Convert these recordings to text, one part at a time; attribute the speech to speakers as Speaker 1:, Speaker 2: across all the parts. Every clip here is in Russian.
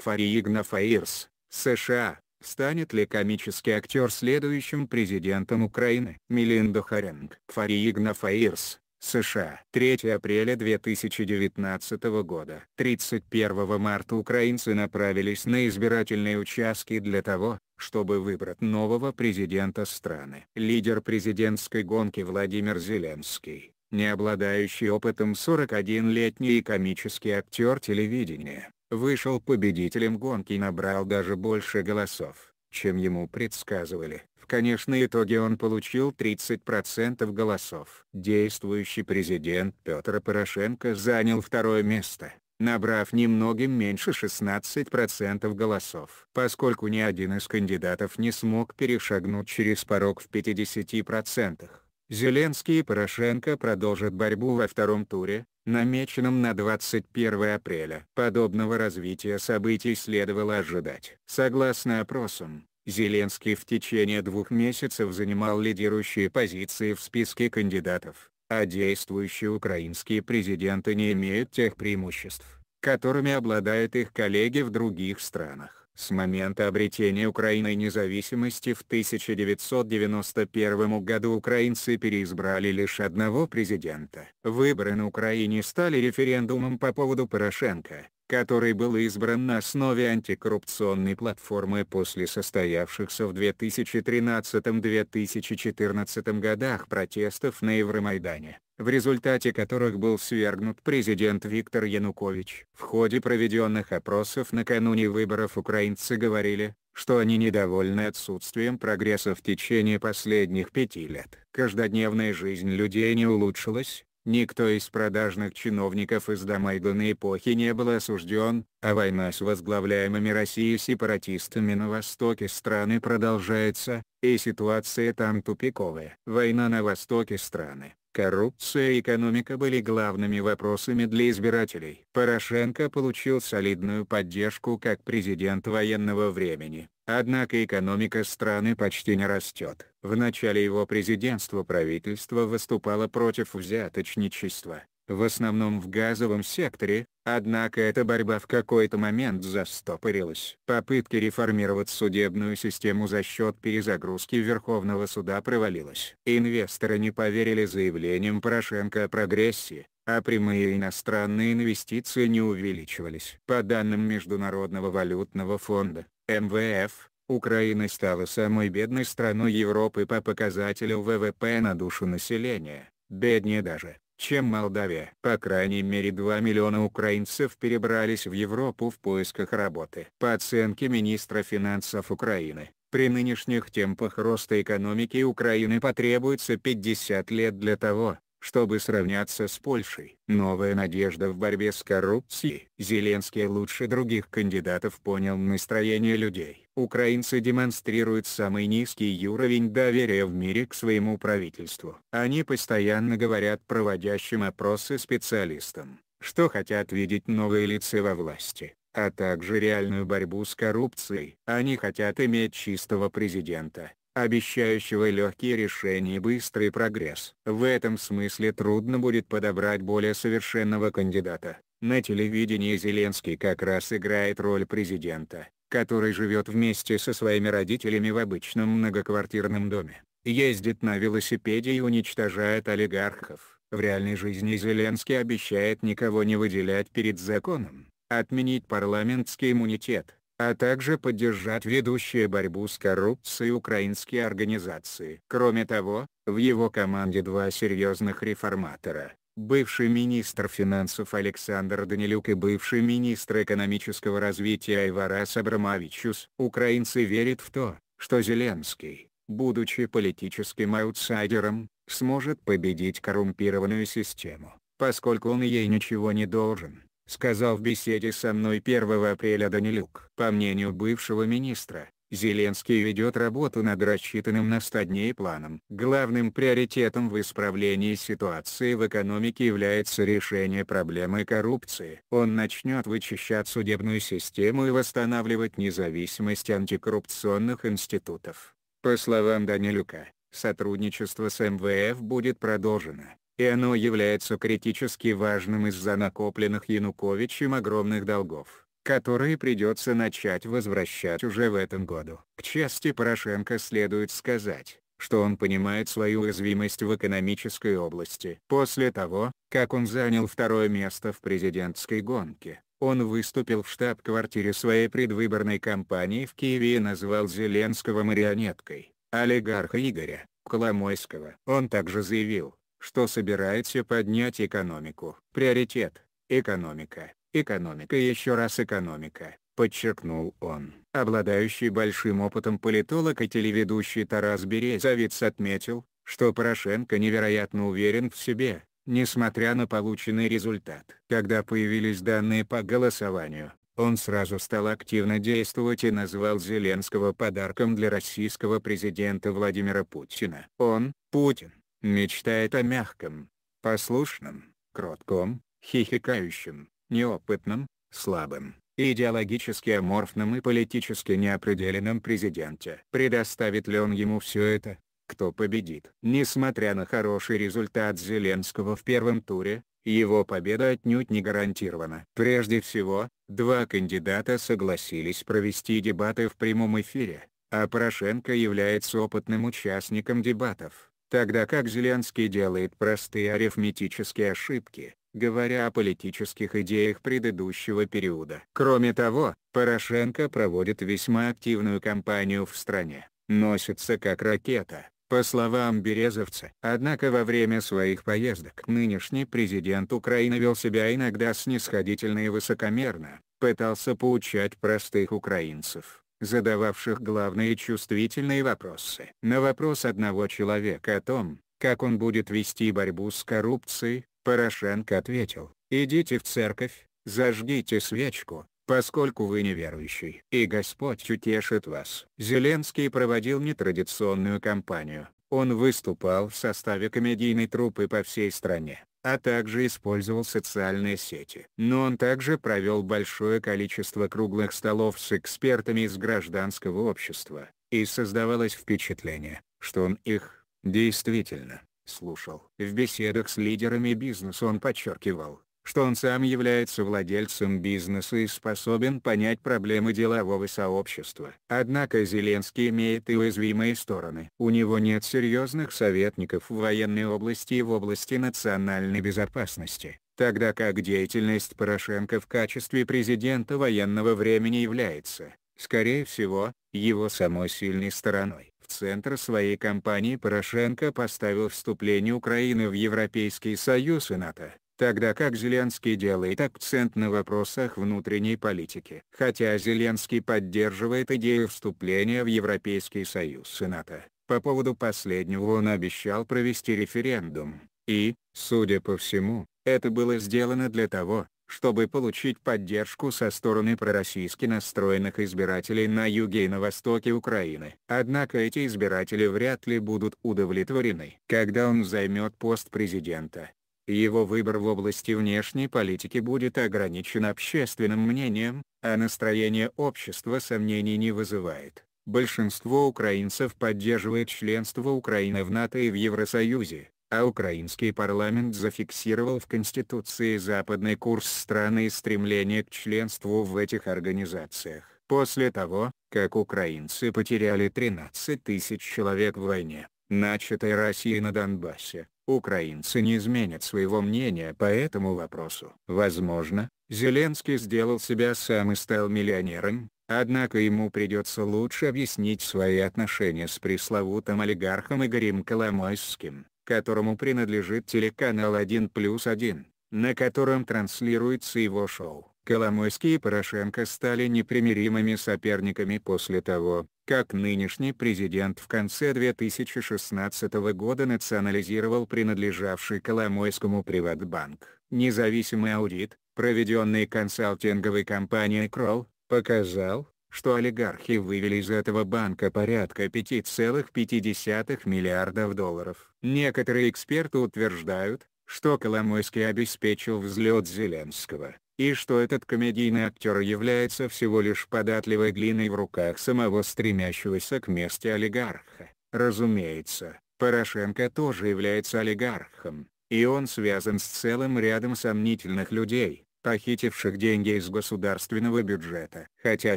Speaker 1: Фарий Игнафаирс, США, станет ли комический актер следующим президентом Украины? Мелинда Харинг. Фарий Игнафаирс, США. 3 апреля 2019 года. 31 марта украинцы направились на избирательные участки для того, чтобы выбрать нового президента страны. Лидер президентской гонки Владимир Зеленский, не обладающий опытом 41-летний и комический актер телевидения, вышел победителем гонки и набрал даже больше голосов, чем ему предсказывали. В конечном итоге он получил 30% голосов. Действующий президент Петр Порошенко занял второе место набрав немногим меньше 16% голосов. Поскольку ни один из кандидатов не смог перешагнуть через порог в 50%, Зеленский и Порошенко продолжат борьбу во втором туре, намеченном на 21 апреля. Подобного развития событий следовало ожидать. Согласно опросам, Зеленский в течение двух месяцев занимал лидирующие позиции в списке кандидатов, а действующие украинские президенты не имеют тех преимуществ, которыми обладают их коллеги в других странах. С момента обретения Украиной независимости в 1991 году украинцы переизбрали лишь одного президента. Выборы на Украине стали референдумом по поводу Порошенко, который был избран на основе антикоррупционной платформы после состоявшихся в 2013-2014 годах протестов на Евромайдане в результате которых был свергнут президент Виктор Янукович. В ходе проведенных опросов накануне выборов украинцы говорили, что они недовольны отсутствием прогресса в течение последних пяти лет. Каждодневная жизнь людей не улучшилась, никто из продажных чиновников из домайганы эпохи не был осужден, а война с возглавляемыми Россией сепаратистами на востоке страны продолжается, и ситуация там тупиковая. Война на востоке страны Коррупция и экономика были главными вопросами для избирателей. Порошенко получил солидную поддержку как президент военного времени, однако экономика страны почти не растет. В начале его президентства правительство выступало против взяточничества, в основном в газовом секторе, однако эта борьба в какой-то момент застопорилась. Попытки реформировать судебную систему за счет перезагрузки Верховного суда провалилась. Инвесторы не поверили заявлениям Порошенко о прогрессе, а прямые иностранные инвестиции не увеличивались. По данным Международного валютного фонда, МВФ, Украина стала самой бедной страной Европы по показателю ВВП на душу населения, беднее даже, чем Молдавия. По крайней мере 2 миллиона украинцев перебрались в Европу в поисках работы. По оценке министра финансов Украины, при нынешних темпах роста экономики Украины потребуется 50 лет для того, чтобы сравняться с Польшей. Новая надежда в борьбе с коррупцией. Зеленский лучше других кандидатов понял настроение людей. Украинцы демонстрируют самый низкий уровень доверия в мире к своему правительству. Они постоянно говорят проводящим опросы специалистам, что хотят видеть новые лица во власти а также реальную борьбу с коррупцией. Они хотят иметь чистого президента, обещающего легкие решения и быстрый прогресс. В этом смысле трудно будет подобрать более совершенного кандидата. На телевидении Зеленский как раз играет роль президента, который живет вместе со своими родителями в обычном многоквартирном доме, ездит на велосипеде и уничтожает олигархов. В реальной жизни Зеленский обещает никого не выделять перед законом, отменить парламентский иммунитет, а также поддержать ведущие борьбу с коррупцией украинские организации. Кроме того, в его команде два серьезных реформатора, бывший министр финансов Александр Данилюк и бывший министр экономического развития Айварас Абрамовичус. Украинцы верят в то, что Зеленский, будучи политическим аутсайдером, сможет победить коррумпированную систему, поскольку он ей ничего не должен сказал в беседе со мной 1 апреля Данилюк. По мнению бывшего министра, Зеленский ведет работу над рассчитанным на 100 дней планом. Главным приоритетом в исправлении ситуации в экономике является решение проблемы коррупции. Он начнет вычищать судебную систему и восстанавливать независимость антикоррупционных институтов. По словам Данилюка, сотрудничество с МВФ будет продолжено и оно является критически важным из-за накопленных Януковичем огромных долгов которые придется начать возвращать уже в этом году. К чести Порошенко следует сказать, что он понимает свою уязвимость в экономической области. После того, как он занял второе место в президентской гонке, он выступил в штаб-квартире своей предвыборной кампании в Киеве и назвал Зеленского марионеткой, олигарха Игоря Коломойского. Он также заявил, что собирается поднять экономику. Приоритет – экономика, экономика и еще раз экономика, подчеркнул он. Обладающий большим опытом политолог и телеведущий Тарас Березовец отметил, что Порошенко невероятно уверен в себе, несмотря на полученный результат. Когда появились данные по голосованию, он сразу стал активно действовать и назвал Зеленского подарком для российского президента Владимира Путина. Он, Путин, мечтает о мягком, послушном, кротком, хихикающем, неопытном, слабым, идеологически аморфном и политически неопределенном президенте. Предоставит ли он ему все это? Кто победит? Несмотря на хороший результат Зеленского в первом туре, его победа отнюдь не гарантирована. Прежде всего, два кандидата согласились провести дебаты в прямом эфире, а Порошенко является опытным участником дебатов. Тогда как Зеленский делает простые арифметические ошибки, говоря о политических идеях предыдущего периода. Кроме того, Порошенко проводит весьма активную кампанию в стране, носится как ракета, по словам Березовца. Однако во время своих поездок нынешний президент Украины вел себя иногда снисходительно и высокомерно, пытался поучать простых украинцев задававших главные чувствительные вопросы. На вопрос одного человека о том, как он будет вести борьбу с коррупцией, Порошенко ответил, «Идите в церковь, зажгите свечку, поскольку вы неверующий, и Господь утешит вас». Зеленский проводил нетрадиционную кампанию. Он выступал в составе комедийной труппы по всей стране а также использовал социальные сети. Но он также провел большое количество круглых столов с экспертами из гражданского общества, и создавалось впечатление, что он их, действительно, слушал. В беседах с лидерами бизнеса он подчеркивал, что он сам является владельцем бизнеса и способен понять проблемы делового сообщества. Однако Зеленский имеет и уязвимые стороны. У него нет серьезных советников в военной области и в области национальной безопасности тогда как деятельность Порошенко в качестве президента военного времени является, скорее всего, его самой сильной стороной. В центр своей кампании Порошенко поставил вступление Украины в Европейский Союз и НАТО. Тогда как Зеленский делает акцент на вопросах внутренней политики. Хотя Зеленский поддерживает идею вступления в Европейский Союз и НАТО, по поводу последнего он обещал провести референдум, и, судя по всему, это было сделано для того, чтобы получить поддержку со стороны пророссийски настроенных избирателей на юге и на востоке Украины. Однако эти избиратели вряд ли будут удовлетворены. Когда он займет пост президента, его выбор в области внешней политики будет ограничен общественным мнением, а настроение общества сомнений не вызывает. Большинство украинцев поддерживает членство Украины в НАТО и в Евросоюзе, а украинский парламент зафиксировал в Конституции западный курс страны и стремление к членству в этих организациях. После того, как украинцы потеряли 13 тысяч человек в войне, начатой Россией на Донбассе, Украинцы не изменят своего мнения по этому вопросу. Возможно, Зеленский сделал себя сам и стал миллионером, однако ему придется лучше объяснить свои отношения с пресловутым олигархом Игорем Коломойским, которому принадлежит телеканал 1 плюс 1, на котором транслируется его шоу. Коломойский и Порошенко стали непримиримыми соперниками после того, как нынешний президент в конце 2016 года национализировал принадлежавший Коломойскому Приватбанк. Независимый аудит, проведенный консалтинговой компанией Кролл, показал, что олигархи вывели из этого банка порядка 5,5 миллиардов долларов. Некоторые эксперты утверждают, что Коломойский обеспечил взлет Зеленского и что этот комедийный актер является всего лишь податливой глиной в руках самого стремящегося к мести олигарха. Разумеется, Порошенко тоже является олигархом, и он связан с целым рядом сомнительных людей, похитивших деньги из государственного бюджета. Хотя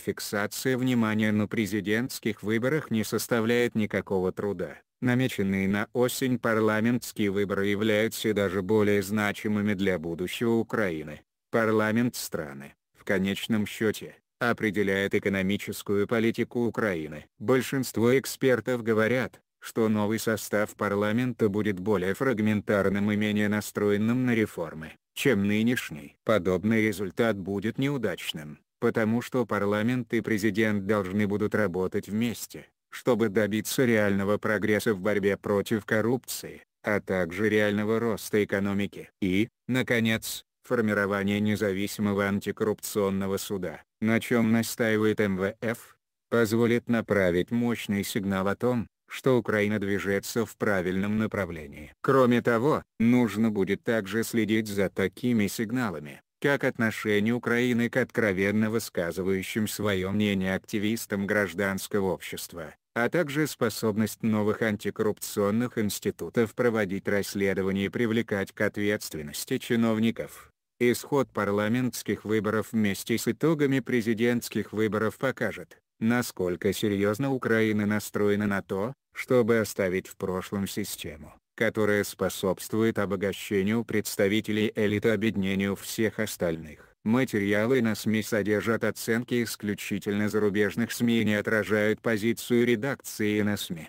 Speaker 1: фиксация внимания на президентских выборах не составляет никакого труда, намеченные на осень парламентские выборы являются даже более значимыми для будущего Украины. Парламент страны, в конечном счете, определяет экономическую политику Украины. Большинство экспертов говорят, что новый состав парламента будет более фрагментарным и менее настроенным на реформы, чем нынешний. Подобный результат будет неудачным, потому что парламент и президент должны будут работать вместе, чтобы добиться реального прогресса в борьбе против коррупции, а также реального роста экономики. И, наконец, формирование независимого антикоррупционного суда, на чем настаивает МВФ, позволит направить мощный сигнал о том, что Украина движется в правильном направлении. Кроме того, нужно будет также следить за такими сигналами, как отношение Украины к откровенно высказывающим свое мнение активистам гражданского общества, а также способность новых антикоррупционных институтов проводить расследования и привлекать к ответственности чиновников. Исход парламентских выборов вместе с итогами президентских выборов покажет, насколько серьезно Украина настроена на то, чтобы оставить в прошлом систему, которая способствует обогащению представителей элиты объединению всех остальных. Материалы на СМИ содержат оценки исключительно зарубежных СМИ и не отражают позицию редакции на СМИ.